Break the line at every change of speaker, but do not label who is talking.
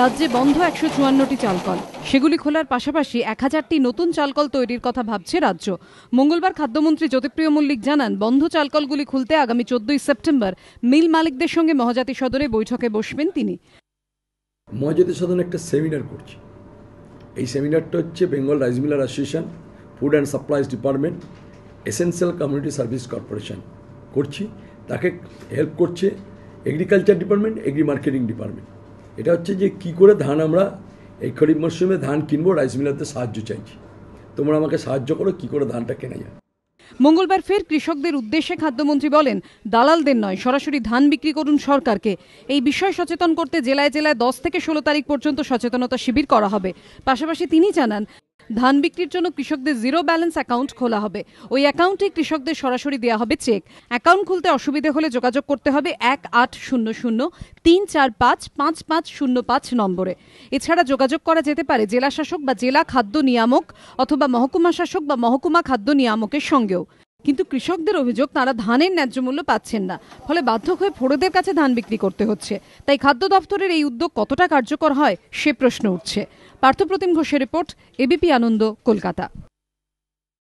রাজ্যে বন্ধ একশো চুয়ান্নটি চালকল সেগুলি খোলার পাশাপাশি এক হাজারটি নতুন চালকল তৈরির কথা ভাবছে রাজ্য মঙ্গলবার খাদ্যমন্ত্রী জ্যোতিপ্রিয় মল্লিক জানান বন্ধ চালকলগুলি খুলতে আগামী চোদ্দই সেপ্টেম্বর মিল মালিকদের সঙ্গে মহাজাতি সদরে বৈঠকে বসবেন তিনি
মহাজাতি সদন একটা সেমিনার করছি এই সেমিনারটা হচ্ছে Bengal rice miller association food and supplies department essential community service corporation করছি তাকে হেল্প করছে agriculture department agri marketing department এটা হচ্ছে যে কি করে ধান আমরা এই খরিফ মরশুমে ধান কিনবো রাইস মিলারতে সাহায্য চাইছি তোমরা আমাকে সাহায্য করো কি করে ধানটা কেনা যায়
মঙ্গলবার ফের কৃষকদের উদ্দেশ্যে খাদ্যমন্ত্রী বলেন দালালদের নয় সরাসরি ধান বিক্রি করুন সরকারকে এই বিষয় সচেতন করতে জেলায় জেলায় দশ থেকে ষোলো তারিখ পর্যন্ত সচেতনতা শিবির করা হবে পাশাপাশি তিনি জানান ধান বিক্রির জন্য কৃষকদের জিরো ব্যালেন্স অ্যাকাউন্ট খোলা হবে ওই অ্যাকাউন্টে কৃষকদের সরাসরি দেওয়া হবে চেক অ্যাকাউন্ট খুলতে অসুবিধে হলে যোগাযোগ করতে হবে এক আট শূন্য শূন্য তিন চার পাঁচ পাঁচ পাঁচ শূন্য পাঁচ নম্বরে এছাড়া যোগাযোগ করা যেতে পারে জেলা শাসক বা জেলা খাদ্য নিয়ামক অথবা মহকুমা শাসক বা মহকুমা খাদ্য নিয়ামকের সঙ্গেও কিন্তু কৃষকদের অভিযোগ তারা ধানের ন্যায্য মূল্য পাচ্ছেন না ফলে বাধ্য হয়ে ফোড়দের কাছে ধান বিক্রি করতে হচ্ছে তাই খাদ্য দপ্তরের এই উদ্যোগ কতটা কার্যকর হয় সে প্রশ্ন উঠছে পার্থপ্রতিম ঘোষের রিপোর্ট এবিপি আনন্দ কলকাতা